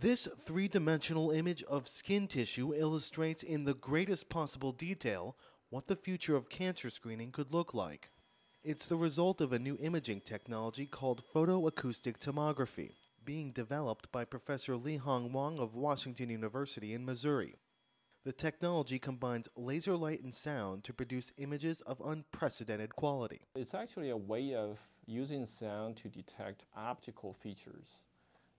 This three-dimensional image of skin tissue illustrates in the greatest possible detail what the future of cancer screening could look like. It's the result of a new imaging technology called photoacoustic tomography, being developed by Professor Li Hong Wang of Washington University in Missouri. The technology combines laser light and sound to produce images of unprecedented quality. It's actually a way of using sound to detect optical features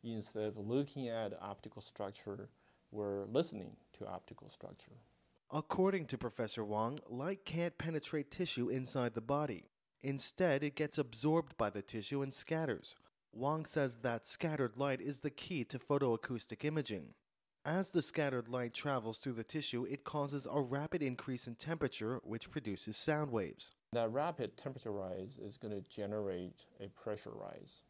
Instead of looking at optical structure, we're listening to optical structure. According to Professor Wang, light can't penetrate tissue inside the body. Instead, it gets absorbed by the tissue and scatters. Wang says that scattered light is the key to photoacoustic imaging. As the scattered light travels through the tissue, it causes a rapid increase in temperature, which produces sound waves. That rapid temperature rise is going to generate a pressure rise.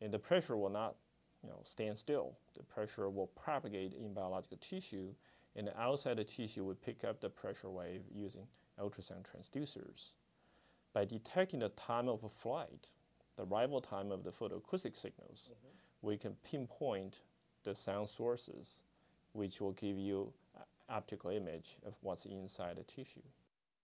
And the pressure will not you know, stand still. The pressure will propagate in biological tissue, and outside the tissue will pick up the pressure wave using ultrasound transducers. By detecting the time of flight, the arrival time of the photoacoustic signals, mm -hmm. we can pinpoint the sound sources, which will give you optical image of what's inside the tissue.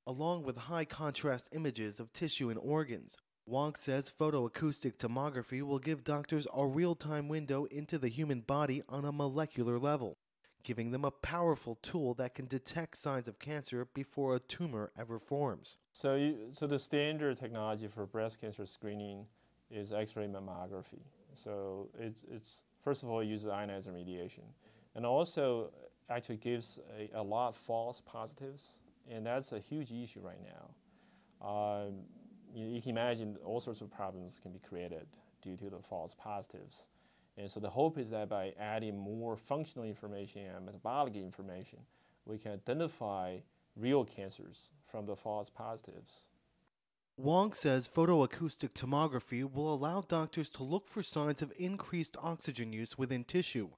Along with high contrast images of tissue and organs, Wong says photoacoustic tomography will give doctors a real time window into the human body on a molecular level, giving them a powerful tool that can detect signs of cancer before a tumor ever forms. So, you, so the standard technology for breast cancer screening is X ray mammography. So it's, it's first of all, it uses ionizing radiation and also actually gives a, a lot false positives, and that's a huge issue right now. Um, you, you can imagine all sorts of problems can be created due to the false positives. And so the hope is that by adding more functional information and metabolic information, we can identify real cancers from the false positives. Wong says photoacoustic tomography will allow doctors to look for signs of increased oxygen use within tissue,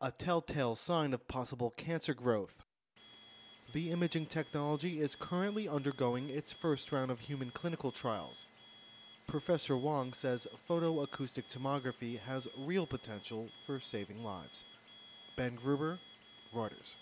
a telltale sign of possible cancer growth the imaging technology is currently undergoing its first round of human clinical trials. Professor Wong says photoacoustic tomography has real potential for saving lives. Ben Gruber, Reuters.